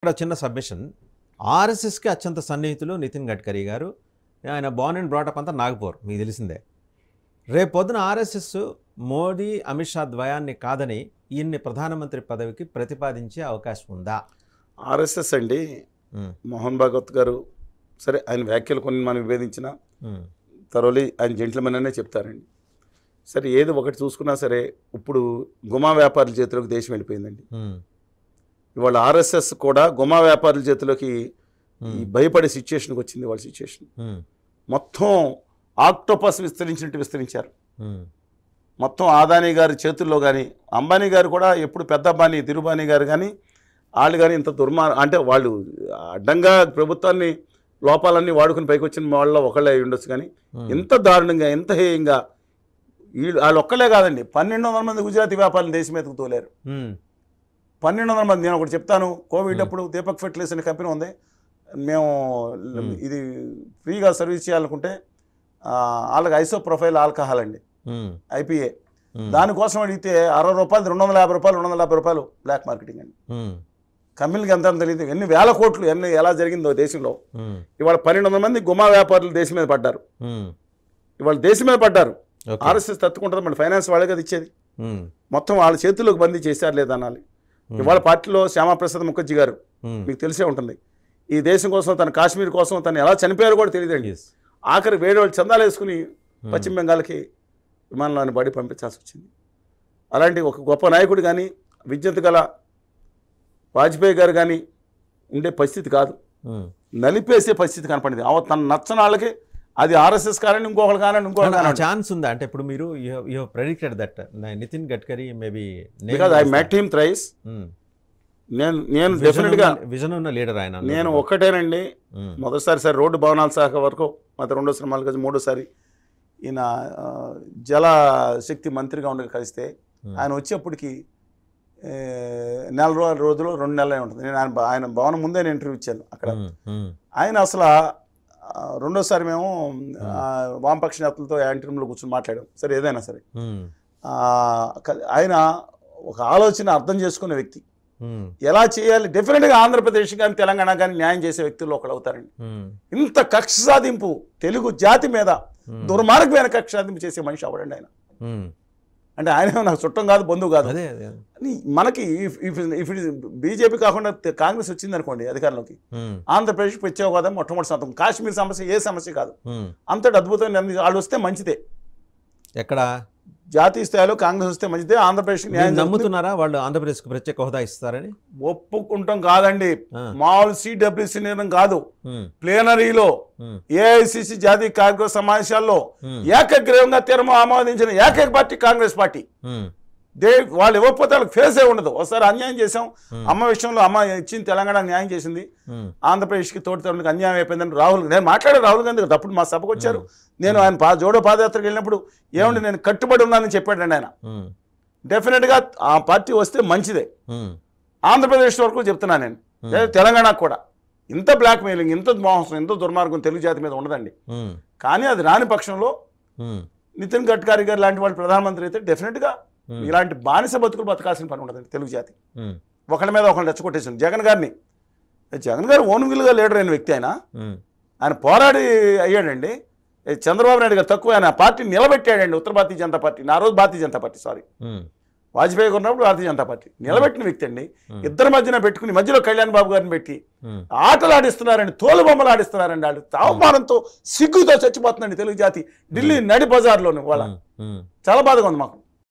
ఇక్కడ చిన్న సబ్మిషన్ ఆర్ఎస్ఎస్కి అత్యంత సన్నిహితులు నితిన్ గడ్కరీ గారు ఆయన బాన్ అండ్ బ్రాటప్ అంతా నాగపూర్ మీకు తెలిసిందే రేపు పొద్దున ఆర్ఎస్ఎస్ మోడీ అమిత్ షా ద్వయాన్ని కాదని ఈయన్ని ప్రధానమంత్రి పదవికి ప్రతిపాదించే అవకాశం ఉందా ఆర్ఎస్ఎస్ అండి మోహన్ భాగవత్ గారు సరే ఆయన వ్యాఖ్యలు కొన్ని మనం విభేదించిన తరోలి ఆయన జెంట్లమెన్ అనే చెప్తారండి సరే ఏది ఒకటి చూసుకున్నా సరే ఇప్పుడు గుమా వ్యాపారుల చేతిలోకి దేశం వెళ్ళిపోయిందండి ఇవాళ ఆర్ఎస్ఎస్ కూడా గుమా వ్యాపారుల చేతిలోకి hmm. భయపడే సిచ్యుయేషన్కి వచ్చింది వాళ్ళ సిచ్యుయేషన్ hmm. మొత్తం ఆక్టోపస్ విస్తరించినట్టు విస్తరించారు hmm. మొత్తం ఆదానీ గారి చేతుల్లో కానీ అంబానీ గారు కూడా ఎప్పుడు పెద్ద అబ్బాని తిరుబానీ గారు కానీ వాళ్ళు కానీ ఇంత దుర్మా అంటే వాళ్ళు అడ్డంగా ప్రభుత్వాన్ని లోపాలన్నీ వాడుకుని పైకి వచ్చిన వాళ్ళలో ఒకళ్ళే ఉండొచ్చు కానీ ఎంత దారుణంగా ఎంత హేయంగా వీళ్ళు వాళ్ళు ఒక్కలే కాదండి పన్నెండు వందల మంది గుజరాతీ వ్యాపారులు దేశం మీదకు తోలేరు పన్నెండు వందల మంది నేను ఒకటి చెప్తాను కోవిడ్ అప్పుడు దీపక్ ఫెర్టిలైజర్ అనే కంపెనీ ఉంది మేము ఇది ఫ్రీగా సర్వీస్ చేయాలనుకుంటే వాళ్ళకి ఐసో ప్రొఫైల్ ఆల్కహాల్ అండి ఐపీఏ దానికోసం అడిగితే అరవై రూపాయలు రెండు వందల యాభై రూపాయలు రెండు వందల యాభై రూపాయలు బ్లాక్ మార్కెటింగ్ అండి కంపెనీకి ఎంత తెలియదు ఎన్ని వేల కోట్లు ఎన్ని ఎలా జరిగిందో దేశంలో ఇవాళ పన్నెండు వందల మంది గుమా వ్యాపారులు దేశం మీద పడ్డారు ఇవాళ దేశం మీద పడ్డారు ఆర్ఎస్ఎస్ తత్తుకుంటుంది మళ్ళీ ఫైనాన్స్ వాళ్ళే కదా ఇచ్చేది మొత్తం వాళ్ళ చేతుల్లోకి బందీ చేశారు లేదనాలి ఇవాళ పార్టీలో శ్యామాప్రసాద్ ముఖర్జీ గారు మీకు తెలిసే ఉంటుంది ఈ దేశం కోసం తన కాశ్మీర్ కోసం తను ఎలా చనిపోయారో కూడా తెలియదండి ఆఖరి వేరే చందాలు వేసుకుని పశ్చిమ బెంగాల్కి విమానంలోని బడి పంపించాల్సి వచ్చింది అలాంటి ఒక గొప్ప నాయకుడు కానీ విజ్ఞత గల వాజ్పేయి గారు కానీ ఉండే పరిస్థితి కాదు నలిపేసే పరిస్థితి కనపడింది తన నచ్చని వాళ్ళకి అది ఆర్ఎస్ఎస్ కానీ ఇంకొకరు కానీ ఇంకొకరు ఛాన్స్ ఉందా అంటే ఇప్పుడు మీరు you predicted that Nitin Gadkari maybe I met him thrice నేను నేను డెఫినెట్గా విజన్ ఉన్న లీడర్ ఆయన నేను ఒక్కటేనండి hmm. మొదటిసారి సార్ రోడ్డు భవనాల శాఖ వరకు మాత్రం రెండో సినిమాలు కలిసి మూడోసారి ఈయన జల శక్తి మంత్రిగా ఉండగా కలిస్తే hmm. ఆయన వచ్చేప్పటికి నెల రోజులు రెండు నెలలే ఉంటుంది నేను ఆయన ఆయన భవనం ముందే నేను ఇంటర్వ్యూ ఇచ్చాను అక్కడ hmm. ఆయన అసలు రెండోసారి మేము వామపక్ష నేతలతో యాంటీరూమ్లో కూర్చొని మాట్లాడాం సరే ఏదైనా సరే ఆయన ఒక ఆలోచన అర్థం చేసుకునే వ్యక్తి ఎలా చేయాలి డెఫినెట్గా ఆంధ్రప్రదేశ్ కానీ తెలంగాణ కానీ న్యాయం చేసే వ్యక్తుల్లో ఒకళ్ళు అవుతారండి ఇంత కక్ష సాధింపు తెలుగు జాతి మీద దుర్మార్గమైన కక్ష సాధింపు చేసే మనిషి అవడండి ఆయన అంటే ఆయన నాకు చుట్టం కాదు బంధువు కాదు మనకి ఇఫ్ బీజేపీ కాకుండా కాంగ్రెస్ వచ్చింది అనుకోండి అధికారంలోకి ఆంధ్రప్రదేశ్ ప్రత్యేక హోదా మొట్టమొదటి శాతం కాశ్మీర్ సమస్య ఏ సమస్య కాదు అంతటి అద్భుతమైన వాళ్ళు వస్తే మంచిదే ఎక్కడ జాతీయ స్థాయిలో కాంగ్రెస్ వస్తే మంచిదే ఆంధ్రప్రదేశ్ న్యాయం నమ్ముతున్నారా వాళ్ళు ఆంధ్రప్రదేశ్ ప్రత్యేక హోదా ఇస్తారని ఒప్పుకుంటాం కాదండి మామూలు సిడబ్ల్యూసీ నిర్ణయం కాదు ప్లేనరీలో ఏఐసిసి జాతీయ కార్యక్రమ సమావేశాల్లో ఏకగ్రీవంగా తీర్మా ఆమోదించిన ఏకైక పార్టీ కాంగ్రెస్ పార్టీ దే వాళ్ళు ఇవ్వకపోతే వాళ్ళకి ఫేస్ ఏ ఉండదు ఒకసారి అన్యాయం చేసాం అమ్మ విషయంలో అమ్మ ఇచ్చింది తెలంగాణ న్యాయం చేసింది ఆంధ్రప్రదేశ్కి తోటి తరలికి అన్యాయం అయిపోయిందని రాహుల్ నేను మాట్లాడే రాహుల్ గాంధీ అప్పుడు మా సభకు వచ్చారు నేను ఆయన పా జోడో పాదయాత్రకు వెళ్ళినప్పుడు ఏమండి నేను కట్టుబడి ఉన్నానని చెప్పాడండి ఆయన డెఫినెట్గా ఆ పార్టీ వస్తే మంచిదే ఆంధ్రప్రదేశ్ వరకు చెప్తున్నాను నేను తెలంగాణకు కూడా ఇంత బ్లాక్ మెయిలింగ్ ఇంత మోసం ఇంత దుర్మార్గం తెలుగు జాతి మీద ఉండదండి కానీ అది రాని పక్షంలో నితిన్ గడ్కరీ గారు లాంటి వాళ్ళు ప్రధానమంత్రి అయితే డెఫినెట్గా ఇలాంటి బానిస బతుకులు బతకాల్సిన పని ఉండదండి తెలుగు జాతి ఒకళ్ళ మీద ఒకళ్ళు రెచ్చగొట్టేసింది జగన్ గారిని జగన్ గారు విలుగా లీడర్ అయిన వ్యక్తి ఆయన ఆయన పోరాడి అయ్యాడండి చంద్రబాబు నాయుడు గారు తక్కువ ఆయన పార్టీ నిలబెట్టాడండి ఉత్తర భారతీయ జనతా పార్టీ నా రోజు భారతీయ జనతా పార్టీ సారీ వాజ్పేయి ఉన్నప్పుడు భారతీయ జనతా పార్టీ నిలబెట్టిన వ్యక్తి అండి ఇద్దరు మధ్యన పెట్టుకుని మధ్యలో కళ్యాణ్ బాబు గారిని పెట్టి ఆటలు ఆడిస్తున్నారండి తోలు బొమ్మలు ఆడిస్తున్నారండి వాళ్ళు అవమానంతో సిగ్గుతో చచ్చిపోతుందండి తెలుగు జాతి ఢిల్లీ నడి బజార్లోని వాళ్ళ చాలా బాధగా ఉంది మాకు